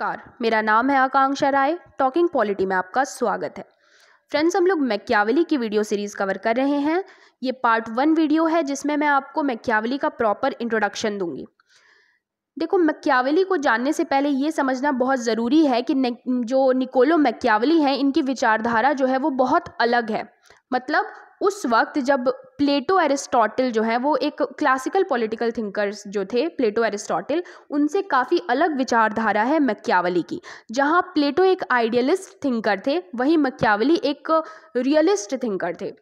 नमस्कार मेरा नाम है आकांक्षा राय टॉकिंग पॉलिटी में आपका स्वागत है फ्रेंड्स हम लोग मैक्यावली की वीडियो सीरीज़ कवर कर रहे हैं ये पार्ट वन वीडियो है जिसमें मैं आपको मैक्यावली का प्रॉपर इंट्रोडक्शन दूंगी देखो मैक्यावली को जानने से पहले ये समझना बहुत ज़रूरी है कि जो निकोलो मैक्यावली हैं इनकी विचारधारा जो है वो बहुत अलग है मतलब उस वक्त जब प्लेटो एरिस्टोटल जो है वो एक क्लासिकल पॉलिटिकल थिंकर्स जो थे प्लेटो एरिस्टोटल उनसे काफ़ी अलग विचारधारा है मक्यावली की जहाँ प्लेटो एक आइडियलिस्ट थिंकर थे वहीं मक्यावली एक रियलिस्ट थिंकर थे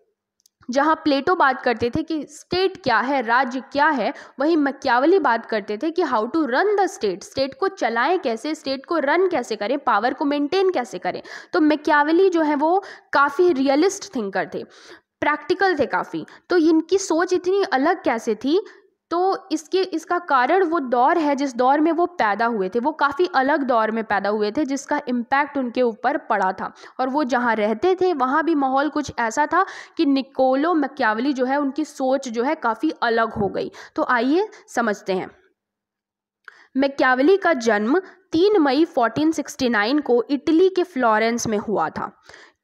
जहाँ प्लेटो बात करते थे कि स्टेट क्या है राज्य क्या है वहीं मक्यावली बात करते थे कि how to run the state state को चलाएं कैसे स्टेट को रन कैसे करें पावर को मेंटेन कैसे करें तो मक्यावली जो है वो काफ़ी रियलिस्ट थिंकर थे प्रैक्टिकल थे काफ़ी तो इनकी सोच इतनी अलग कैसे थी तो इसके इसका कारण वो दौर है जिस दौर में वो पैदा हुए थे वो काफ़ी अलग दौर में पैदा हुए थे जिसका इम्पैक्ट उनके ऊपर पड़ा था और वो जहाँ रहते थे वहाँ भी माहौल कुछ ऐसा था कि निकोलो मक्यावली जो है उनकी सोच जो है काफ़ी अलग हो गई तो आइए समझते हैं मैक्यावली का जन्म 3 मई 1469 को इटली के फ्लोरेंस में हुआ था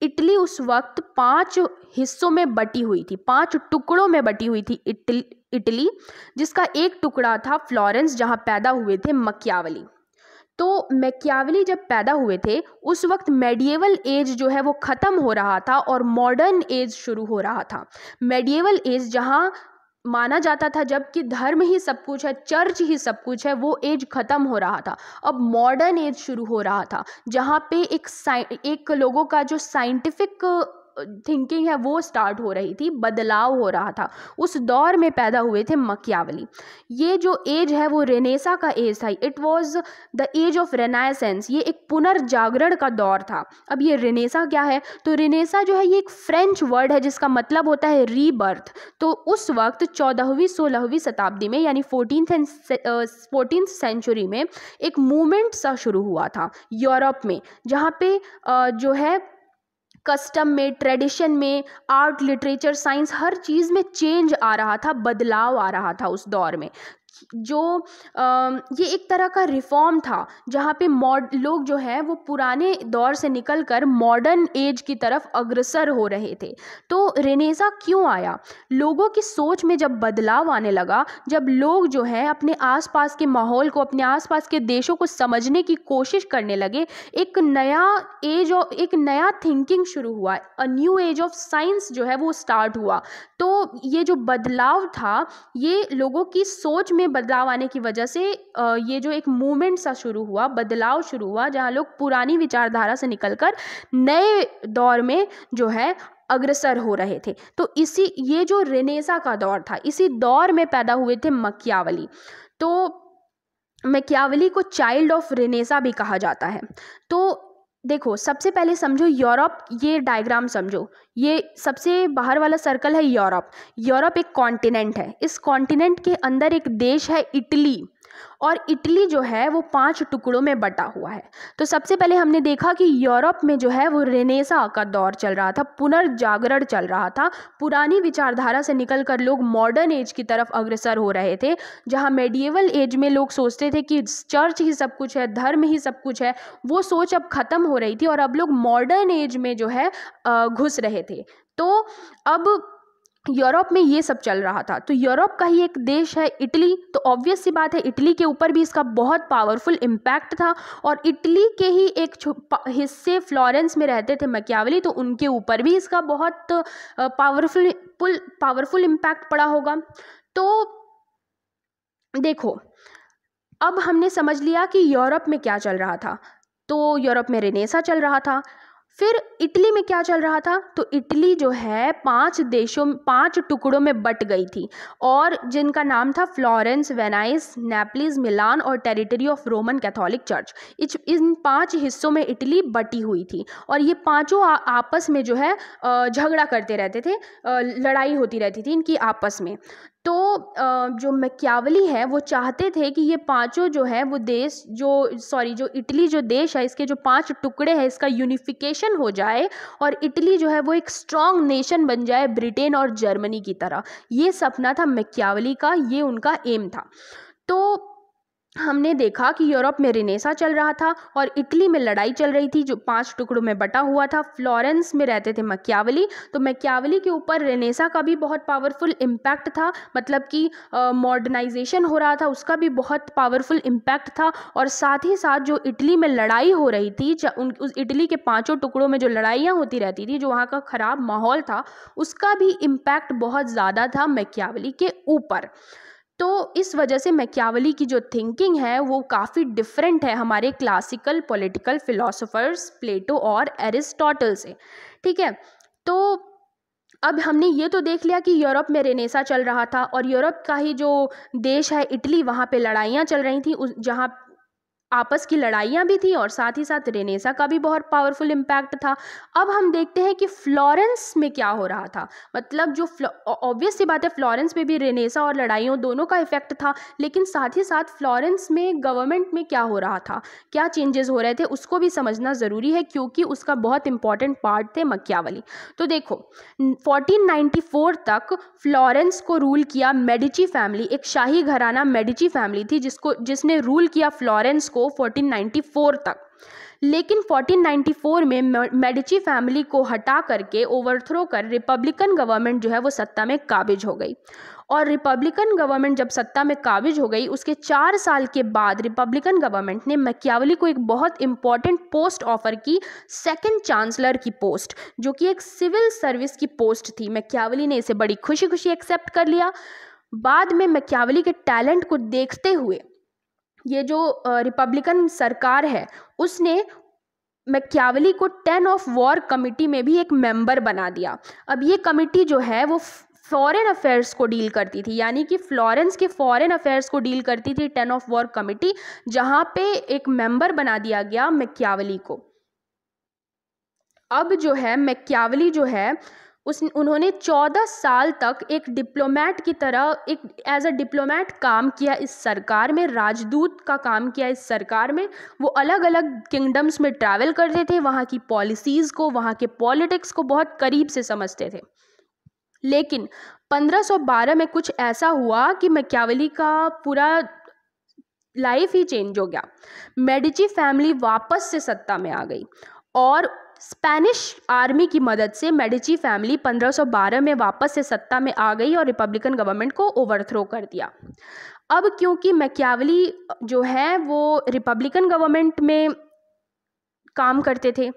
इटली उस वक्त पांच हिस्सों में बटी हुई थी पांच टुकड़ों में बटी हुई थी इटली इटली जिसका एक टुकड़ा था फ्लोरेंस जहां पैदा हुए थे मक्यावली तो मैक्यावली जब पैदा हुए थे उस वक्त मेडिएवल एज जो है वो ख़त्म हो रहा था और मॉडर्न एज शुरू हो रहा था मेडिएवल एज जहाँ माना जाता था जबकि धर्म ही सब कुछ है चर्च ही सब कुछ है वो एज ख़त्म हो रहा था अब मॉडर्न एज शुरू हो रहा था जहाँ पे एक साइ एक लोगों का जो साइंटिफिक थिंकिंग है वो स्टार्ट हो रही थी बदलाव हो रहा था उस दौर में पैदा हुए थे मकियावली ये जो एज है वो रेनेसा का एज था it was the age of renaissance ये एक पुनर्जागरण का दौर था अब ये रेनेसा क्या है तो रेनेसा जो है ये एक फ्रेंच वर्ड है जिसका मतलब होता है रीबर्थ तो उस वक्त चौदहवीं सोलहवीं शताब्दी में यानी फोर्टीन फोर्टीन सेंचुरी में एक मूवमेंट सा शुरू हुआ था यूरोप में जहाँ पे जो है कस्टम में ट्रेडिशन में आर्ट लिटरेचर साइंस हर चीज़ में चेंज आ रहा था बदलाव आ रहा था उस दौर में जो ये एक तरह का रिफ़ॉर्म था जहाँ पे मॉड लोग जो है वो पुराने दौर से निकल कर मॉडर्न एज की तरफ अग्रसर हो रहे थे तो रेनेसा क्यों आया लोगों की सोच में जब बदलाव आने लगा जब लोग जो है अपने आसपास के माहौल को अपने आसपास के देशों को समझने की कोशिश करने लगे एक नया एज ऑफ एक नया थिंकिंग शुरू हुआ a new age of science जो है वो स्टार्ट हुआ तो ये जो बदलाव था ये लोगों की सोच में में बदलाव आने की वजह से ये जो एक मूवमेंट सा शुरू हुआ बदलाव शुरू हुआ जहाँ लोग पुरानी विचारधारा से निकलकर नए दौर में जो है अग्रसर हो रहे थे तो इसी ये जो रेनेसा का दौर था इसी दौर में पैदा हुए थे मक्यावली तो मक्यावली को चाइल्ड ऑफ रेनेसा भी कहा जाता है तो देखो सबसे पहले समझो यूरोप ये डायग्राम समझो ये सबसे बाहर वाला सर्कल है यूरोप यूरोप एक कॉन्टिनेंट है इस कॉन्टिनेंट के अंदर एक देश है इटली और इटली जो है वो पांच टुकड़ों में बटा हुआ है तो सबसे पहले हमने देखा कि यूरोप में जो है वो रेनेसा का दौर चल रहा था पुनर्जागरण चल रहा था पुरानी विचारधारा से निकल कर लोग मॉडर्न एज की तरफ अग्रसर हो रहे थे जहाँ मेडिएवल एज में लोग सोचते थे कि चर्च ही सब कुछ है धर्म ही सब कुछ है वो सोच अब ख़त्म हो रही थी और अब लोग मॉडर्न एज में जो है घुस रहे थे तो अब यूरोप में ये सब चल रहा था तो यूरोप का ही एक देश है इटली तो ऑब्वियस सी बात है इटली के ऊपर भी इसका बहुत पावरफुल इम्पैक्ट था और इटली के ही एक हिस्से फ्लोरेंस में रहते थे मकियावली तो उनके ऊपर भी इसका बहुत पावरफुल पुल पावरफुल इम्पैक्ट पड़ा होगा तो देखो अब हमने समझ लिया कि यूरोप में क्या चल रहा था तो यूरोप में रेनेसा चल रहा था फिर इटली में क्या चल रहा था तो इटली जो है पांच देशों पांच टुकड़ों में बट गई थी और जिनका नाम था फ्लोरेंस वेनाइस नेपलिस मिलान और territory of Roman Catholic church इन पांच हिस्सों में इटली बटी हुई थी और ये पांचों आपस में जो है झगड़ा करते रहते थे लड़ाई होती रहती थी इनकी आपस में तो जो मैक्यावली है वो चाहते थे कि ये पाँचों जो है वो देश जो सॉरी जो इटली जो देश है इसके जो पांच टुकड़े हैं इसका यूनिफिकेशन हो जाए और इटली जो है वो एक स्ट्रॉन्ग नेशन बन जाए ब्रिटेन और जर्मनी की तरह ये सपना था मैक्यावली का ये उनका एम था तो हमने देखा कि यूरोप में रिनेसा चल रहा था और इटली में लड़ाई चल रही थी जो पांच टुकड़ों में बटा हुआ था फ्लोरेंस में रहते थे मक्यावली तो मक्यावली के ऊपर रिनेसा का भी बहुत पावरफुल इम्पैक्ट था मतलब कि मॉडर्नाइजेशन हो रहा था उसका भी बहुत पावरफुल इम्पैक्ट था और साथ ही साथ जो इटली में लड़ाई हो रही थी उन उस इटली के पाँचों टुकड़ों में जो लड़ाइयाँ होती रहती थी जो वहाँ का ख़राब माहौल था उसका भी इम्पैक्ट बहुत ज़्यादा था मक्यावली के ऊपर तो इस वजह से मैक्यावली की जो थिंकिंग है वो काफ़ी डिफरेंट है हमारे क्लासिकल पॉलिटिकल फिलोसोफर्स प्लेटो और एरिस्टोटल से ठीक है तो अब हमने ये तो देख लिया कि यूरोप में रेनेसा चल रहा था और यूरोप का ही जो देश है इटली वहाँ पे लड़ाइयाँ चल रही थी उस जहाँ आपस की लड़ाइयाँ भी थी और साथ ही साथ रेनेसा का भी बहुत पावरफुल इम्पैक्ट था अब हम देखते हैं कि फ्लोरेंस में क्या हो रहा था मतलब जो ऑब्वियस सी बात है फ्लोरेंस में भी रेनेसा और लड़ाइयों दोनों का इफेक्ट था लेकिन साथ ही साथ फ्लोरेंस में गवर्नमेंट में क्या हो रहा था क्या चेंजेस हो रहे थे उसको भी समझना ज़रूरी है क्योंकि उसका बहुत इंपॉर्टेंट पार्ट थे मक्यावली तो देखो फोर्टीन तक फ्लॉरेंस को रूल किया मेडिची फैमिली एक शाही घराना मेडिची फैमिली थी जिसको जिसने रूल किया फ्लॉरेंस को को 1494 तक लेकिन 1494 में मेडिची फैमिली को हटा करके ओवरथ्रो कर रिपब्लिकन गवर्नमेंट जो है वो सत्ता में काबिज हो गई और रिपब्लिकन गवर्नमेंट जब सत्ता में काबिज हो गई उसके चार साल के बाद रिपब्लिकन गवर्नमेंट ने मैकियावली को एक बहुत इंपॉर्टेंट पोस्ट ऑफर की सेकंड चांसलर की पोस्ट जो कि एक सिविल सर्विस की पोस्ट थी मैकियावली ने इसे बड़ी खुशी खुशी एक्सेप्ट कर लिया बाद में मैकियावली के टैलेंट को देखते हुए ये जो रिपब्लिकन सरकार है उसने मैक्यावली को टेन ऑफ वॉर कमेटी में भी एक मेंबर बना दिया अब ये कमेटी जो है वो फॉरेन अफेयर्स को डील करती थी यानी कि फ्लोरेंस के फॉरेन अफेयर्स को डील करती थी टेन ऑफ वॉर कमेटी जहाँ पे एक मेंबर बना दिया गया मैक्यावली को अब जो है मैक्यावली जो है उस उन्होंने चौदह साल तक एक डिप्लोमेट की तरह एक एज अ डिप्लोमेट काम किया इस सरकार में राजदूत का काम किया इस सरकार में वो अलग अलग किंगडम्स में ट्रैवल करते थे वहाँ की पॉलिसीज़ को वहाँ के पॉलिटिक्स को बहुत करीब से समझते थे लेकिन 1512 में कुछ ऐसा हुआ कि मैक्यावली का पूरा लाइफ ही चेंज हो गया मेडिची फैमिली वापस से सत्ता में आ गई और स्पेनिश आर्मी की मदद से मेडिची फैमिली 1512 में वापस से सत्ता में आ गई और रिपब्लिकन गवर्नमेंट को ओवरथ्रो कर दिया अब क्योंकि मैक्यावली जो है वो रिपब्लिकन गवर्नमेंट में काम करते थे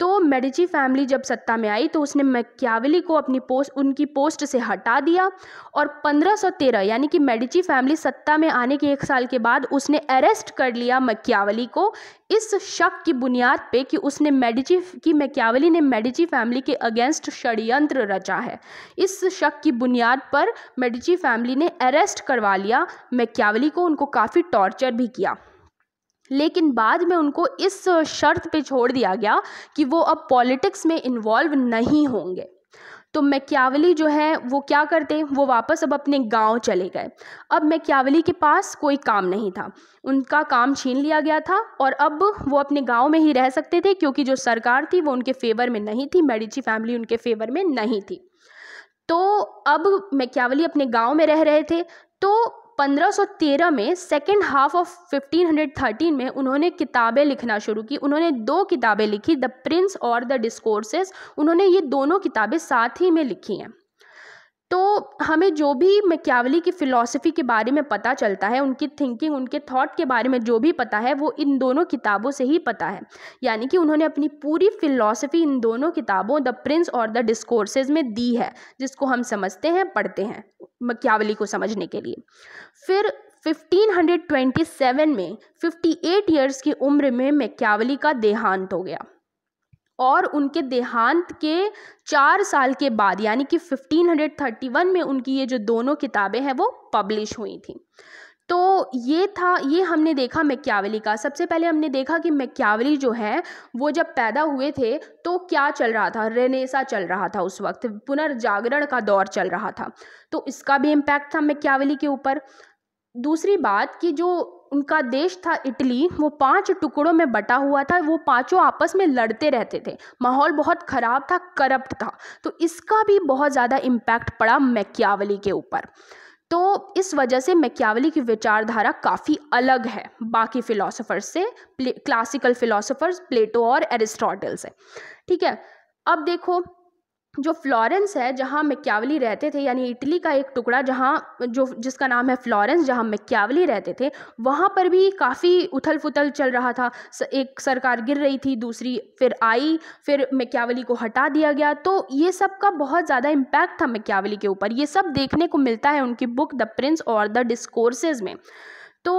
तो मेडिची फैमिली जब सत्ता में आई तो उसने मैक्यावली को अपनी पोस्ट उनकी पोस्ट से हटा दिया और 1513 यानी कि मेडिची फैमिली सत्ता में आने के एक साल के बाद उसने अरेस्ट कर लिया मैक्यावली को इस शक की बुनियाद पे कि उसने मेडिची की मैक्यावली ने मेडिची फैमिली के अगेंस्ट षडयंत्र रचा है इस शक की बुनियाद पर मेडिची फैमिली ने अरेस्ट करवा लिया मैक्यावली को उनको काफ़ी टॉर्चर भी किया लेकिन बाद में उनको इस शर्त पे छोड़ दिया गया कि वो अब पॉलिटिक्स में इन्वॉल्व नहीं होंगे तो मैक्यावली जो है वो क्या करते वो वापस अब अपने गांव चले गए अब मैक्यावली के पास कोई काम नहीं था उनका काम छीन लिया गया था और अब वो अपने गांव में ही रह सकते थे क्योंकि जो सरकार थी वो उनके फेवर में नहीं थी मेडिची फैमिली उनके फेवर में नहीं थी तो अब मैक्यावली अपने गाँव में रह रहे थे तो 1513 में सेकेंड हाफ ऑफ 1513 में उन्होंने किताबें लिखना शुरू की उन्होंने दो किताबें लिखी द प्रिंस और द डिस्कोर्सेस उन्होंने ये दोनों किताबें साथ ही में लिखी हैं तो हमें जो भी मैक्यावली की फ़िलासफ़ी के बारे में पता चलता है उनकी थिंकिंग उनके थॉट के बारे में जो भी पता है वो इन दोनों किताबों से ही पता है यानी कि उन्होंने अपनी पूरी फ़िलासफ़ी इन दोनों किताबों द प्रिंस और द डिस्कोर्सेज में दी है जिसको हम समझते हैं पढ़ते हैं मक्यावली को समझने के लिए फिर 1527 में 58 इयर्स की उम्र में मक्यावली का देहांत हो गया और उनके देहांत के चार साल के बाद यानी कि 1531 में उनकी ये जो दोनों किताबें हैं वो पब्लिश हुई थी तो ये था ये हमने देखा मैक्यावली का सबसे पहले हमने देखा कि मैक्यावली जो है वो जब पैदा हुए थे तो क्या चल रहा था रेनेसा चल रहा था उस वक्त पुनर्जागरण का दौर चल रहा था तो इसका भी इम्पैक्ट था मैक्यावली के ऊपर दूसरी बात कि जो उनका देश था इटली वो पांच टुकड़ों में बटा हुआ था वो पांचों आपस में लड़ते रहते थे माहौल बहुत ख़राब था करप्ट था तो इसका भी बहुत ज़्यादा इम्पैक्ट पड़ा मैक्यावली के ऊपर तो इस वजह से मैक्यावली की विचारधारा काफ़ी अलग है बाकी फ़िलासफ़र्स से क्लासिकल फ़िलासफ़र्स प्लेटो और एरिस्टोटल से ठीक है अब देखो जो फ्लोरेंस है जहाँ मैकियावली रहते थे यानी इटली का एक टुकड़ा जहाँ जो जिसका नाम है फ्लोरेंस जहाँ मैकियावली रहते थे वहाँ पर भी काफ़ी उथल फुथल चल रहा था एक सरकार गिर रही थी दूसरी फिर आई फिर मेक्यावली को हटा दिया गया तो ये सब का बहुत ज़्यादा इम्पैक्ट था मैकियावली के ऊपर ये सब देखने को मिलता है उनकी बुक द प्रिंस और द डिस्कोर्सेज में तो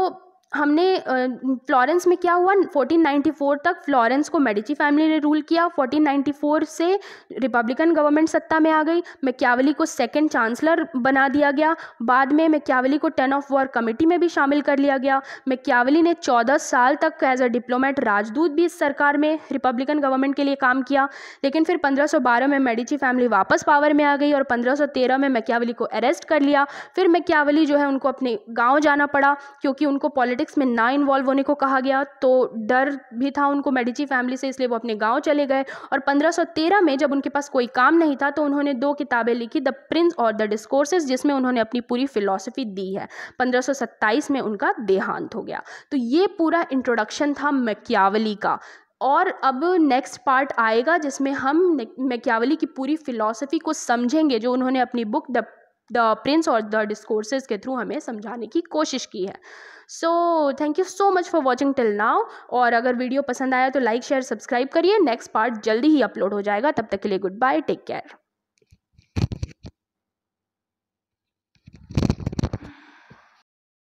हमने फ्लोरेंस में क्या हुआ 1494 तक फ्लोरेंस को मेडिची फैमिली ने रूल किया 1494 से रिपब्लिकन गवर्नमेंट सत्ता में आ गई मैक्यावली को सेकंड चांसलर बना दिया गया बाद में मैक्यावली को टेन ऑफ वॉर कमेटी में भी शामिल कर लिया गया मैक्यावली ने 14 साल तक एज अ डिप्लोमेट राजदूत भी इस सरकार में रिपब्लिकन गवर्नमेंट के लिए काम किया लेकिन फिर पंद्रह में मेडिची फैमिली वापस पावर में आ गई और पंद्रह में मैक्यावली को अरेस्ट कर लिया फिर मैक्यावली जो है उनको अपने गाँव जाना पड़ा क्योंकि उनको पॉलिटिक्स में ना इन्वॉल्व होने को कहा गया तो डर भी था उनको मेडिची फैमिली से इसलिए वो अपने गाँव चले गए और 1513 में जब उनके पास कोई काम नहीं था तो उन्होंने दो किताबें लिखी द प्रिंस और द डिस्कोर्सेज जिसमें उन्होंने अपनी पूरी फिलोसफी दी है पंद्रह में उनका देहांत हो गया तो ये पूरा इंट्रोडक्शन था मैक्यावली का और अब नेक्स्ट पार्ट आएगा जिसमें हम मैक्यावली की पूरी फिलॉसफी को समझेंगे जो उन्होंने अपनी बुक द द प्रिंस और द डिस्कोर्सेज के थ्रू हमें समझाने की कोशिश की है so thank you so much for watching till now और अगर वीडियो पसंद आया तो लाइक शेयर सब्सक्राइब करिए नेक्स्ट पार्ट जल्दी ही अपलोड हो जाएगा तब तक के लिए गुड बाय टेक केयर